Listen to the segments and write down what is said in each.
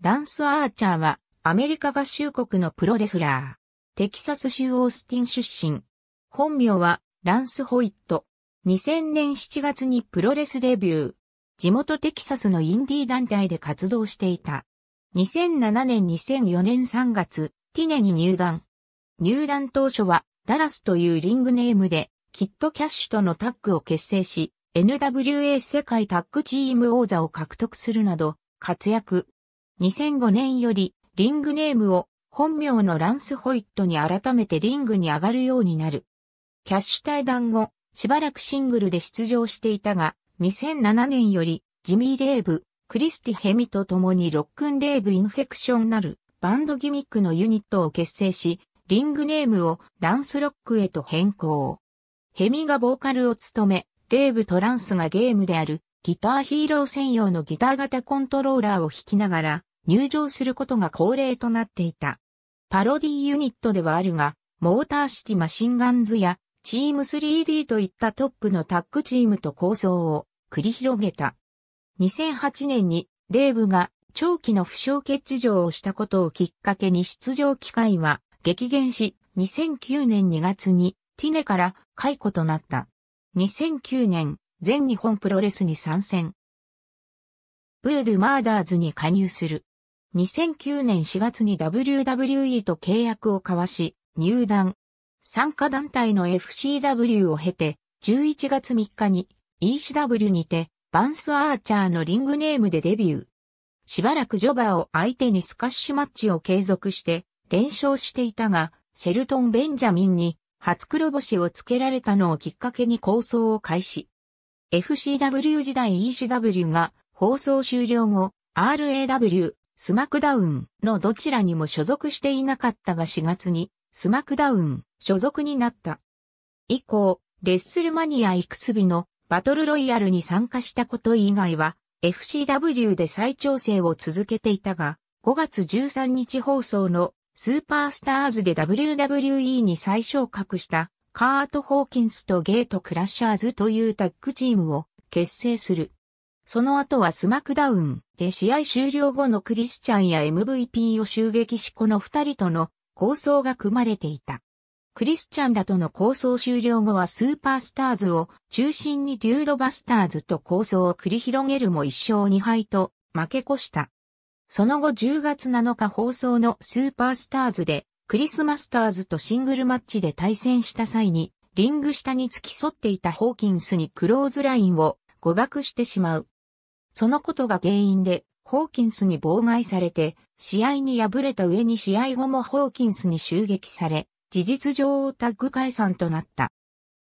ランス・アーチャーは、アメリカ合衆国のプロレスラー。テキサス州オースティン出身。本名は、ランス・ホイット。2000年7月にプロレスデビュー。地元テキサスのインディー団体で活動していた。2007年2004年3月、ティネに入団。入団当初は、ダラスというリングネームで、キット・キャッシュとのタッグを結成し、NWA 世界タッグチーム王座を獲得するなど、活躍。2005年よりリングネームを本名のランス・ホイットに改めてリングに上がるようになる。キャッシュ対談後、しばらくシングルで出場していたが、2007年よりジミー・レーブ、クリスティ・ヘミと共にロックン・レーブ・インフェクションなるバンドギミックのユニットを結成し、リングネームをランス・ロックへと変更。ヘミがボーカルを務め、レーブとランスがゲームであるギターヒーロー専用のギター型コントローラーを弾きながら、入場することが恒例となっていた。パロディユニットではあるが、モーターシティマシンガンズやチーム 3D といったトップのタッグチームと構想を繰り広げた。2008年にレーブが長期の負傷欠場をしたことをきっかけに出場機会は激減し、2009年2月にティネから解雇となった。2009年、全日本プロレスに参戦。ブードゥ・マーダーズに加入する。2009年4月に WWE と契約を交わし、入団。参加団体の FCW を経て、11月3日に ECW にて、バンス・アーチャーのリングネームでデビュー。しばらくジョバーを相手にスカッシュマッチを継続して、連勝していたが、シェルトン・ベンジャミンに初黒星をつけられたのをきっかけに構想を開始。FCW 時代 ECW が放送終了後、RAW、スマクダウンのどちらにも所属していなかったが4月にスマクダウン所属になった。以降、レッスルマニアイクスビのバトルロイヤルに参加したこと以外は FCW で再調整を続けていたが、5月13日放送のスーパースターズで WWE に再昇格したカート・ホーキンスとゲート・クラッシャーズというタッグチームを結成する。その後はスマクダウンで試合終了後のクリスチャンや MVP を襲撃しこの二人との構想が組まれていた。クリスチャンらとの構想終了後はスーパースターズを中心にデュードバスターズと構想を繰り広げるも1勝2敗と負け越した。その後10月7日放送のスーパースターズでクリスマスターズとシングルマッチで対戦した際にリング下に付き添っていたホーキンスにクローズラインを誤爆してしまう。そのことが原因で、ホーキンスに妨害されて、試合に敗れた上に試合後もホーキンスに襲撃され、事実上タッグ解散となった。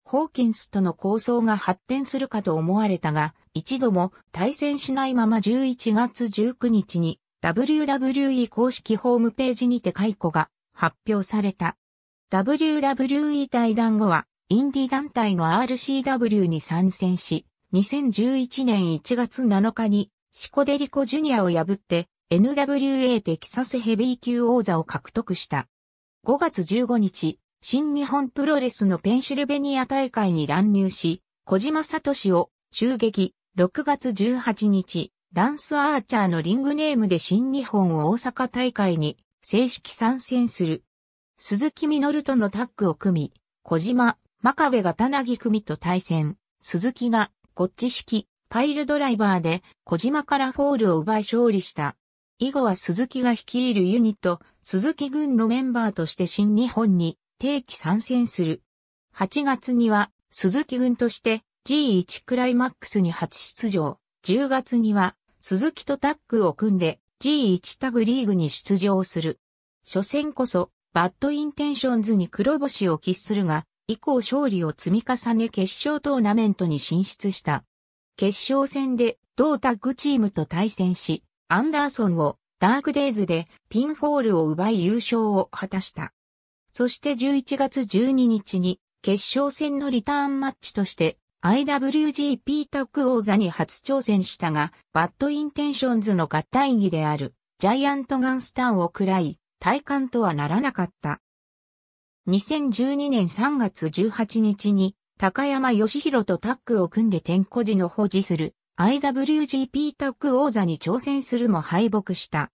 ホーキンスとの構想が発展するかと思われたが、一度も対戦しないまま11月19日に WWE 公式ホームページにて解雇が発表された。WWE 対談後は、インディ団体の RCW に参戦し、2011年1月7日にシコデリコジュニアを破って NWA テキサスヘビー級王座を獲得した。5月15日、新日本プロレスのペンシルベニア大会に乱入し、小島聡を襲撃。6月18日、ランス・アーチャーのリングネームで新日本大阪大会に正式参戦する。鈴木みのるとのタッグを組み、小島、真壁が田薙組と対戦、鈴木がゴッチ式、パイルドライバーで小島からフォールを奪い勝利した。以後は鈴木が率いるユニット、鈴木軍のメンバーとして新日本に定期参戦する。8月には鈴木軍として G1 クライマックスに初出場。10月には鈴木とタッグを組んで G1 タグリーグに出場する。初戦こそバッドインテンションズに黒星を喫するが、以降勝利を積み重ね決勝トーナメントに進出した。決勝戦で同タッグチームと対戦し、アンダーソンをダークデイズでピンフォールを奪い優勝を果たした。そして11月12日に決勝戦のリターンマッチとして IWGP タッグ王座に初挑戦したが、バッドインテンションズの合体技であるジャイアントガンスタンを喰らい、体感とはならなかった。2012年3月18日に高山義弘とタッグを組んで天古寺の保持する IWGP タッグ王座に挑戦するも敗北した。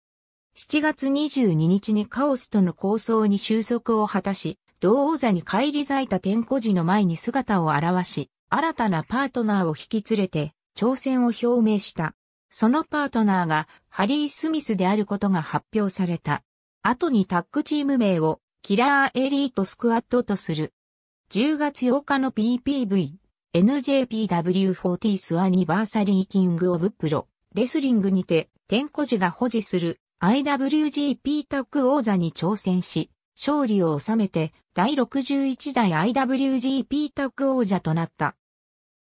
7月22日にカオスとの構想に収束を果たし、同王座に返り咲いた天古寺の前に姿を現し、新たなパートナーを引き連れて挑戦を表明した。そのパートナーがハリー・スミスであることが発表された。後にタッグチーム名をキラーエリートスクワットとする。10月8日の PPV、NJPW40 e アニバーサリーキングオブプロ、レスリングにて、天古寺が保持する IWGP タッグ王座に挑戦し、勝利を収めて、第61代 IWGP タッグ王者となった。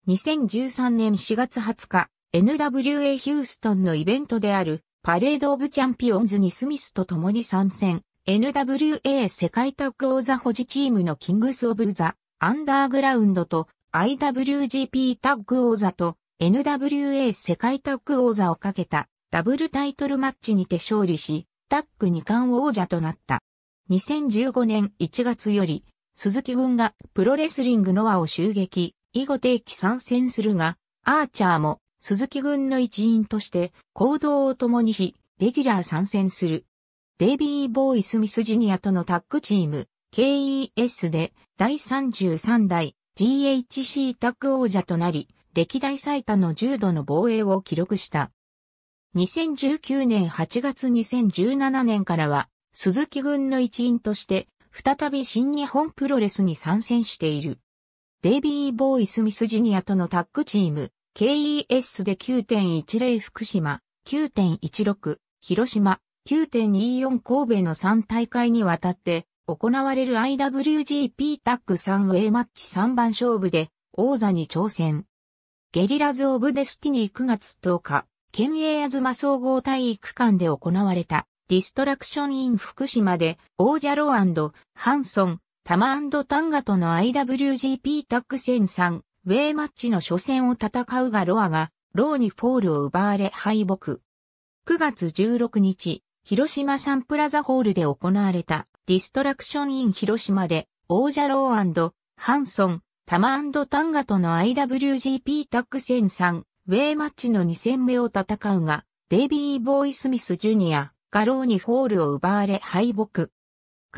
2013年4月20日、NWA ヒューストンのイベントである、パレード・オブ・チャンピオンズにスミスと共に参戦、NWA 世界タッグ王座保持チームのキングス・オブ・ザ・アンダーグラウンドと IWGP タッグ王座と NWA 世界タッグ王座をかけたダブルタイトルマッチにて勝利し、タッグ2冠王者となった。2015年1月より、鈴木軍がプロレスリングノアを襲撃、以後定期参戦するが、アーチャーも鈴木軍の一員として行動を共にし、レギュラー参戦する。デイビー・ボーイ・スミス・ジュニアとのタッグチーム、KES で第33代 GHC タッグ王者となり、歴代最多の10度の防衛を記録した。2019年8月2017年からは、鈴木軍の一員として、再び新日本プロレスに参戦している。デイビー・ボーイ・スミス・ジュニアとのタッグチーム、KES で9.10福島、9.16広島、9.24神戸の3大会にわたって行われる IWGP タッグ3ウェイマッチ3番勝負で王座に挑戦。ゲリラズ・オブ・デスティニー9月10日、県営あずま総合体育館で行われたディストラクション・イン・福島で王者ローハンソン、タマタンガとの IWGP タッグ戦3ウェイマッチの初戦を戦うがロアがローにフォールを奪われ敗北。9月16日、広島サンプラザホールで行われたディストラクションイン広島で、王者ローハンソン、タマタンガとの IWGP タッグ戦3、ウェイマッチの2戦目を戦うが、デイビー・ボーイ・スミス・ジュニア、ガローにホールを奪われ敗北。9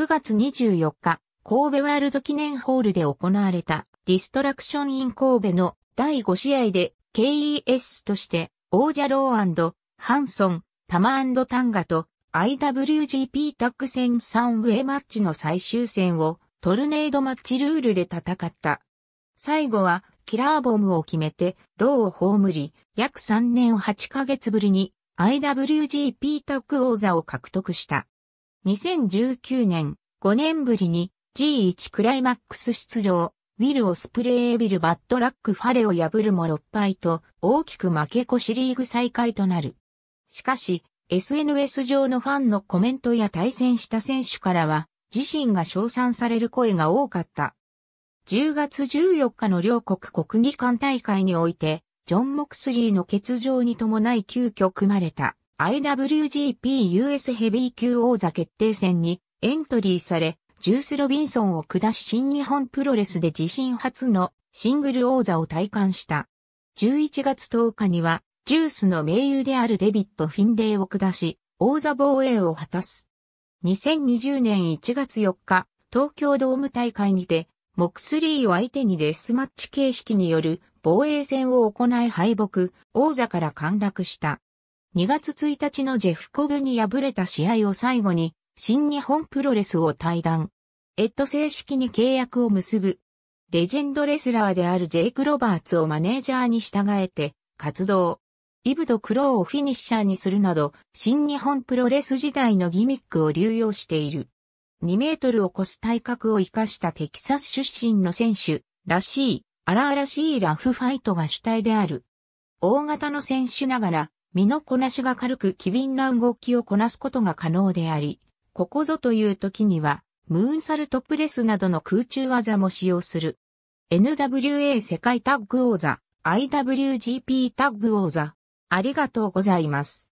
月24日、神戸ワールド記念ホールで行われたディストラクションイン神戸の第5試合で KES として王者ローハンソン、タマタンガと IWGP タッグ戦3ウェイマッチの最終戦をトルネードマッチルールで戦った。最後はキラーボムを決めてローを葬り、約3年8ヶ月ぶりに IWGP タッグ王座を獲得した。2019年5年ぶりに G1 クライマックス出場、ウィル・オスプレイ・エビル・バッドラック・ファレを破るも6敗と大きく負け越しリーグ再開となる。しかし、SNS 上のファンのコメントや対戦した選手からは、自身が称賛される声が多かった。10月14日の両国国技館大会において、ジョン・モクスリーの欠場に伴い急遽組まれた IWGP US ヘビー級王座決定戦にエントリーされ、ジュース・ロビンソンを下し新日本プロレスで自身初のシングル王座を体感した。11月10日にはジュースの盟友であるデビッド・フィンレイを下し、王座防衛を果たす。2020年1月4日、東京ドーム大会にて、モクスリーを相手にデスマッチ形式による防衛戦を行い敗北、王座から陥落した。2月1日のジェフコブに敗れた試合を最後に、新日本プロレスを退団。エッド正式に契約を結ぶ。レジェンドレスラーであるジェイク・ロバーツをマネージャーに従えて、活動。イブド・クローをフィニッシャーにするなど、新日本プロレス時代のギミックを流用している。2メートルを超す体格を生かしたテキサス出身の選手らしい、荒々しいラフファイトが主体である。大型の選手ながら、身のこなしが軽く機敏な動きをこなすことが可能であり、ここぞという時には、ムーンサルトプレスなどの空中技も使用する。NWA 世界タッグ王座、IWGP タッグ王座、ありがとうございます。